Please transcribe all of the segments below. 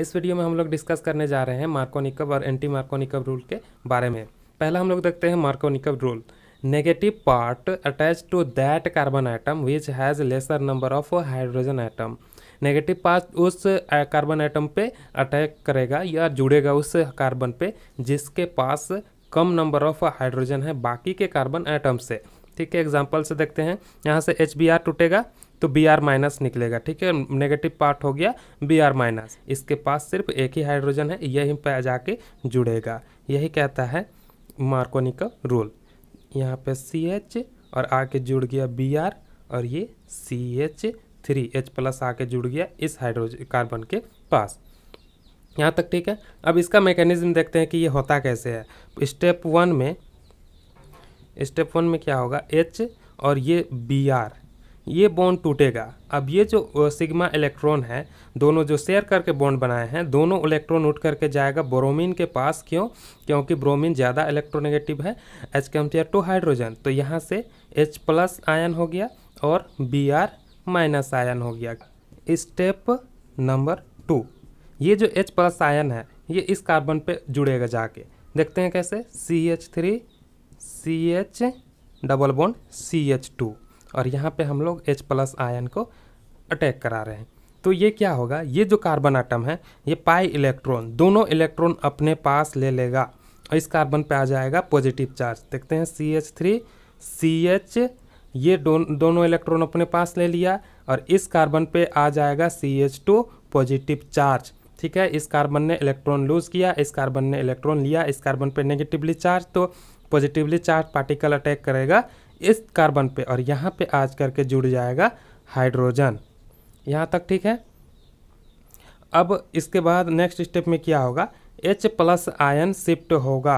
इस वीडियो में हम लोग डिस्कस करने जा रहे हैं मार्कोनिकव और एंटी मार्कोनिकव रूल के बारे में पहला हम लोग देखते हैं Markovnikov rule negative part attach to that carbon atom which has lesser number of hydrogen atom negative part उस कार्बन आइटम पे अटैक करेगा या जुड़ेगा उस कार्बन पे जिसके पास कम नंबर ऑफ हाइड्रोजन है बाकी के कार्बन आइटम से ठीक है एग्जाम्पल से देखते हैं यहाँ से एच टूटेगा तो बी आर माइनस निकलेगा ठीक है नेगेटिव पार्ट हो गया बी आर माइनस इसके पास सिर्फ एक ही हाइड्रोजन है यही पे जाके जुड़ेगा यही कहता है मार्कोनिक रूल यहाँ पे सी एच और आके जुड़ गया बी आर और ये C H three H plus आके जुड़ गया इस हाइड्रोजन कार्बन के पास यहाँ तक ठीक है अब इसका मैकेनिज्म देखते हैं कि ये होता कैसे है स्टेप वन में स्टेप वन में क्या होगा एच और ये बी आर ये बॉन्ड टूटेगा अब ये जो सिग्मा इलेक्ट्रॉन है दोनों जो शेयर करके बॉन्ड बनाए हैं दोनों इलेक्ट्रॉन उठ करके जाएगा ब्रोमीन के पास क्यों क्योंकि ब्रोमीन ज़्यादा इलेक्ट्रोनेगेटिव है एज कम्पेयर टू हाइड्रोजन तो यहाँ से H प्लस आयन हो गया और बी आर माइनस आयन हो गया स्टेप नंबर टू ये जो H प्लस आयन है ये इस कार्बन पर जुड़ेगा जाके देखते हैं कैसे C H three C H double bond C H two और यहाँ पे हम लोग एच प्लस आयन को अटैक करा रहे हैं तो ये क्या होगा ये जो कार्बन आइटम है ये पाई इलेक्ट्रॉन दोनों इलेक्ट्रॉन अपने पास ले लेगा और इस कार्बन पे आ जाएगा पॉजिटिव चार्ज देखते हैं C H three C H ये दो, दोनों इलेक्ट्रॉन अपने पास ले लिया और इस कार्बन पे आ जाएगा C H two positive charge ठीक है इस कार्बन ने इलेक्ट्रॉन लूज किया इस कार्बन ने इलेक्ट्रॉन लिया इस कार्बन पे नेगेटिवली चार्ज तो पॉजिटिवली चार्ज पार्टिकल अटैक करेगा इस कार्बन पे और यहाँ पे आज करके जुड़ जाएगा हाइड्रोजन यहाँ तक ठीक है अब इसके बाद नेक्स्ट स्टेप में क्या होगा H प्लस आयन शिफ्ट होगा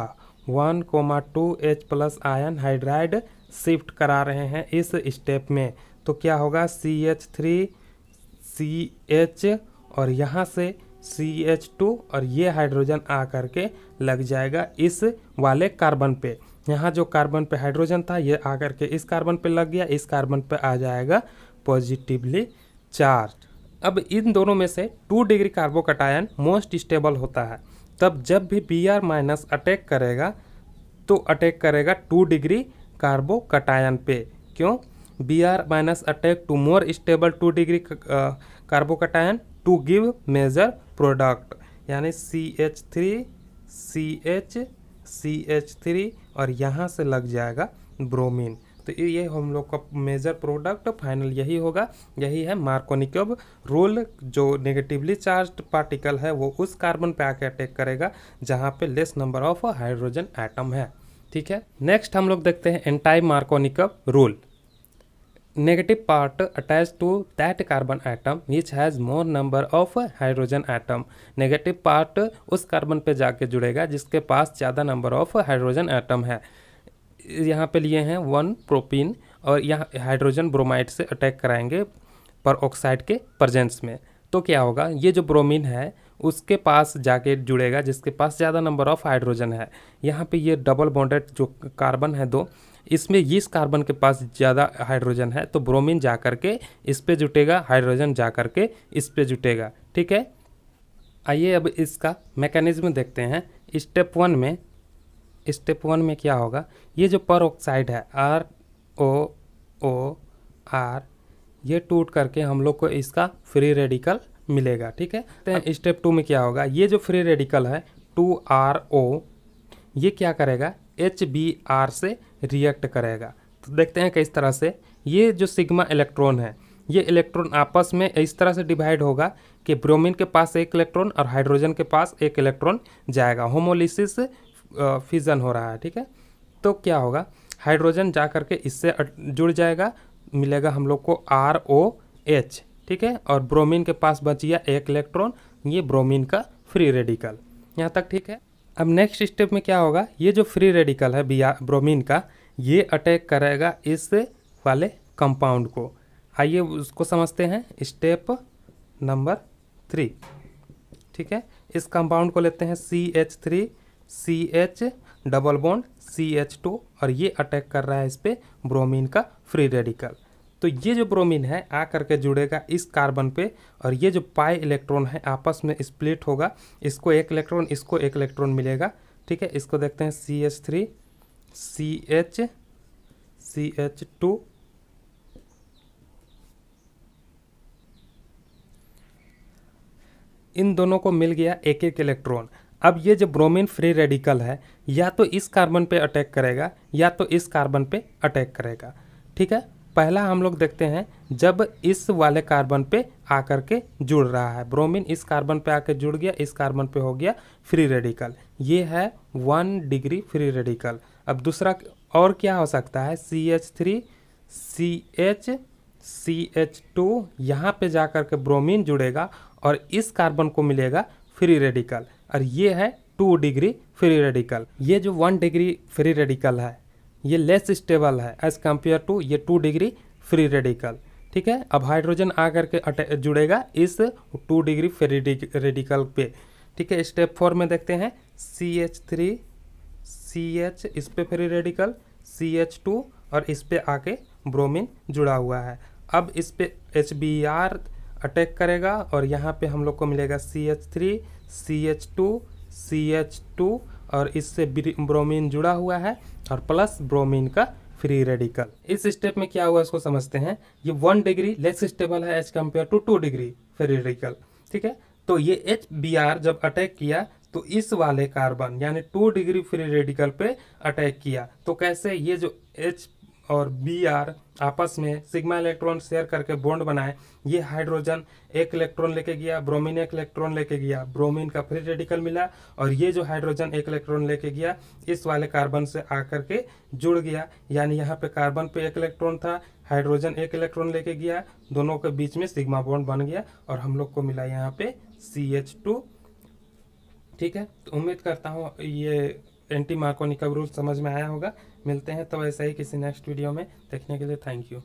one comma two H plus ion hydride shift करा रहे हैं इस स्टेप में तो क्या होगा C H three C H और यहाँ से सी एच टू और ये हाइड्रोजन आ करके लग जाएगा इस वाले कार्बन पे यहाँ जो कार्बन पे हाइड्रोजन था ये आकर के इस कार्बन पे लग गया इस कार्बन पे आ जाएगा पॉजिटिवली चार्ज अब इन दोनों में से two degree carbocation most stable होता है तब जब भी बी आर माइनस अटैक करेगा तो अटैक करेगा टू डिग्री कार्बोकटायन पे क्यों B R minus attack to more stable two degree carbocation to give major product यानी C H three C H C H three और यहाँ से लग जाएगा ब्रोमीन तो ये हम लोग का मेजर प्रोडक्ट फाइनल यही होगा यही है मार्कोनिकब रूल जो नेगेटिवली चार्ज पार्टिकल है वो उस कार्बन पे आके अटैक करेगा जहाँ पे less number of hydrogen atom है ठीक है नेक्स्ट हम लोग देखते हैं anti Markovnikov rule negative part attached to that carbon atom which has more number of hydrogen atom negative part उस carbon पे जाके जुड़ेगा जिसके पास ज़्यादा number of hydrogen atom है यहाँ पे लिए हैं वन प्रोपीन और यहाँ हाइड्रोजन ब्रोमाइड से अटैक कराएंगे पर ऑक्साइड के प्रजेंस में तो क्या होगा ये जो ब्रोमीन है उसके पास जाके जुड़ेगा जिसके पास ज़्यादा नंबर ऑफ हाइड्रोजन है यहाँ पे ये डबल बॉन्डेड जो कार्बन है दो इसमें इस कार्बन के पास ज़्यादा हाइड्रोजन है तो ब्रोमीन जा कर के इस पर जुटेगा हाइड्रोजन जा कर के इस पर जुटेगा ठीक है आइए अब इसका मैकेनिज्म देखते हैं स्टेप वन में स्टेप वन में क्या होगा ये जो पर ऑक्साइड है आर ओ ओ आर ये टूट करके हम लोग को इसका फ्री रेडिकल मिलेगा ठीक है तो स्टेप टू में क्या होगा ये जो फ्री रेडिकल है टू आर ओ ये क्या करेगा एच बी आर से रिएक्ट करेगा तो देखते हैं किस तरह से ये जो सिग्मा इलेक्ट्रॉन है ये इलेक्ट्रॉन आपस में इस तरह से डिवाइड होगा कि ब्रोमीन के पास एक इलेक्ट्रॉन और हाइड्रोजन के पास एक इलेक्ट्रॉन जाएगा होमोलिसिस फिजन हो रहा है ठीक है तो क्या होगा हाइड्रोजन जा करके इससे जुड़ जाएगा मिलेगा हम लोग को आर ओ एच ठीक है और ब्रोमीन के पास बचिया एक इलेक्ट्रॉन ये ब्रोमीन का फ्री रेडिकल यहाँ तक ठीक है अब नेक्स्ट स्टेप में क्या होगा ये जो फ्री रेडिकल है बिया ब्रोमीन का ये अटैक करेगा इस वाले कंपाउंड को आइए उसको समझते हैं स्टेप नंबर थ्री ठीक है इस कंपाउंड को लेते हैं C H three C H double bond C H two और ये अटैक कर रहा है इस पर ब्रोमीन का फ्री रेडिकल तो ये जो ब्रोमीन है आ करके जुड़ेगा इस कार्बन पे और ये जो पाई इलेक्ट्रॉन है आपस में स्प्लिट होगा इसको एक इलेक्ट्रॉन इसको एक इलेक्ट्रॉन मिलेगा ठीक है इसको देखते हैं C H three C H C H two इन दोनों को मिल गया एक एक इलेक्ट्रॉन अब ये जो ब्रोमीन फ्री रेडिकल है या तो इस कार्बन पे अटैक करेगा या तो इस कार्बन पे अटैक करेगा ठीक है पहला हम लोग देखते हैं जब इस वाले कार्बन पे आकर के जुड़ रहा है ब्रोमीन इस कार्बन पे आकर जुड़ गया इस कार्बन पे हो गया फ्री रेडिकल ये है वन डिग्री फ्री रेडिकल अब दूसरा और क्या हो सकता है C H three C H C H two यहाँ पे जा के ब्रोमीन जुड़ेगा और इस कार्बन को मिलेगा फ्री रेडिकल और ये है टू डिग्री फ्री रेडिकल ये जो वन डिग्री फ्री रेडिकल है ये लेस स्टेबल है एज कम्पेयर टू ये टू डिग्री फ्री रेडिकल ठीक है अब हाइड्रोजन आ करके जुड़ेगा इस टू डिग्री फ्री रेडिकल पे ठीक है स्टेप फोर में देखते हैं C H three C H इस पे free radical C H two और इस पे आके ब्रोमीन जुड़ा हुआ है अब इस पे एच बी आर अटैक करेगा और यहाँ पे हम लोग को मिलेगा C H three C H two C H two और इससे ब्रोमीन जुड़ा हुआ है और प्लस ब्रोमीन का फ्री रेडिकल इस स्टेप में क्या हुआ इसको समझते हैं ये वन डिग्री लेस स्टेबल है as compare to two degree free radical ठीक है तो ये एच बी आर जब अटैक किया तो इस वाले कार्बन यानी टू डिग्री फ्री रेडिकल पे अटैक किया तो कैसे ये जो एच और बी आर आपस में सिग्मा इलेक्ट्रॉन शेयर करके बॉन्ड बनाए ये हाइड्रोजन एक इलेक्ट्रॉन लेके गया ब्रोमीन एक इलेक्ट्रॉन लेके गया ब्रोमीन का फ्री रेडिकल मिला और ये जो हाइड्रोजन एक इलेक्ट्रॉन लेके गया इस वाले कार्बन से आकर के जुड़ गया यानी यहाँ पे कार्बन पे एक इलेक्ट्रॉन था हाइड्रोजन एक इलेक्ट्रॉन लेके गया दोनों के बीच में सिग्मा बॉन्ड बन गया और हम लोग को मिला यहाँ पे सी एच टू ठीक है तो उम्मीद करता हूँ ये एंटी मार्कोनिकव रूल समझ में आया होगा मिलते हैं तो ऐसा ही किसी नेक्स्ट वीडियो में देखने के लिए थैंक यू